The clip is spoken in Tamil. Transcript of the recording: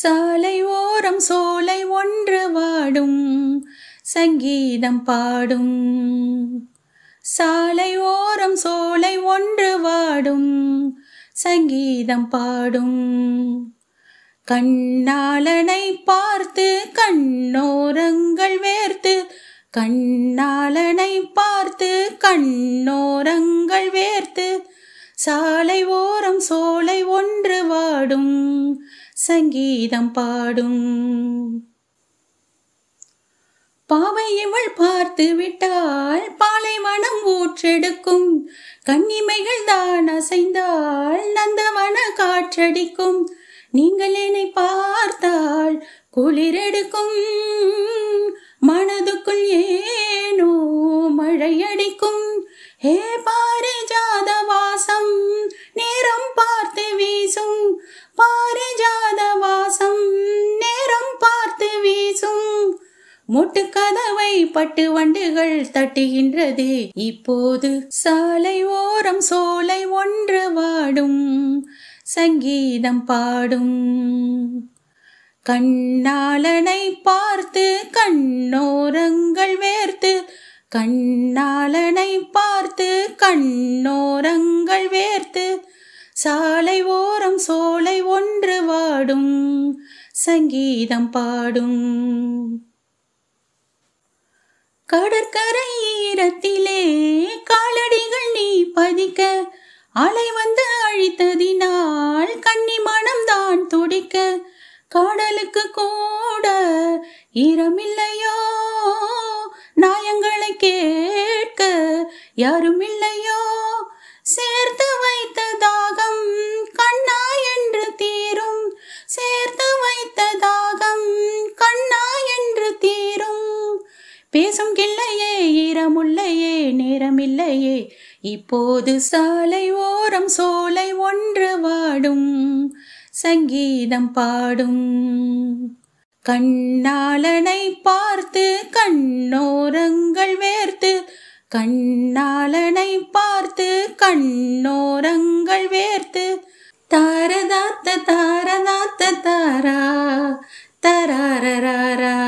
சாலை ஓரம் சோலை ஒன்று வாடும் சங்கீதம் பாடும் சாலை ஓரம் சோலை ஒன்று வாடும் சங்கீதம் பாடும் கண்ணாளனை பார்த்து கண்ணோரங்கள் வேர்த்து கண்ணாளனை பார்த்து கண்ணோரங்கள் வேர்த்து சாலை ஓரம் சோலை ஒன்று வாடும் சங்கீதம் பாடும் பாவை இவள் பார்த்து விட்டால் பாலைவனம் ஊற்றெடுக்கும் கண்ணிமைகள் தான் அசைந்தால் நந்தவன காற்றடிக்கும் நீங்கள் என்னை பார்த்தால் குளிரெடுக்கும் மனதுக்குள் ஏனோ மழையடிக்கும் ஹே பா முட்டுக்கதவை பட்டு வண்டுகள் தட்டுகின்றது இப்போது சாலை ஓரம் சோலை ஒன்று வாடும் சங்கீதம் பாடும் கண்ணாளனை பார்த்து கண்ணோரங்கள் வேர்த்து கண்ணாளனை பார்த்து கண்ணோரங்கள் வேர்த்து சாலை ஓரம் சோலை ஒன்று வாடும் சங்கீதம் பாடும் கடற்கரை ஈரத்திலே காலடிகள் நீ பதிக்க அலை வந்து அழித்ததினால் கண்ணி மனம் தான் துடிக்க காடலுக்கு கூட ஈரமில்லையோ நாயங்களை கேட்க யாரும் இல்லையோ சேர்த்து வைத்த தாகம் பேசும் கிள்ளையே ஈரமுள்ளையே நேரமில்லையே இப்போது சாலை ஓரம் சோலை ஒன்று வாடும் சங்கீதம் பாடும் கண்ணாளனை பார்த்து கண்ணோரங்கள் வேர்த்து கண்ணாளனை பார்த்து கண்ணோரங்கள் வேர்த்து தாரதாத்த தாரதாத்த தாரா தராரராரா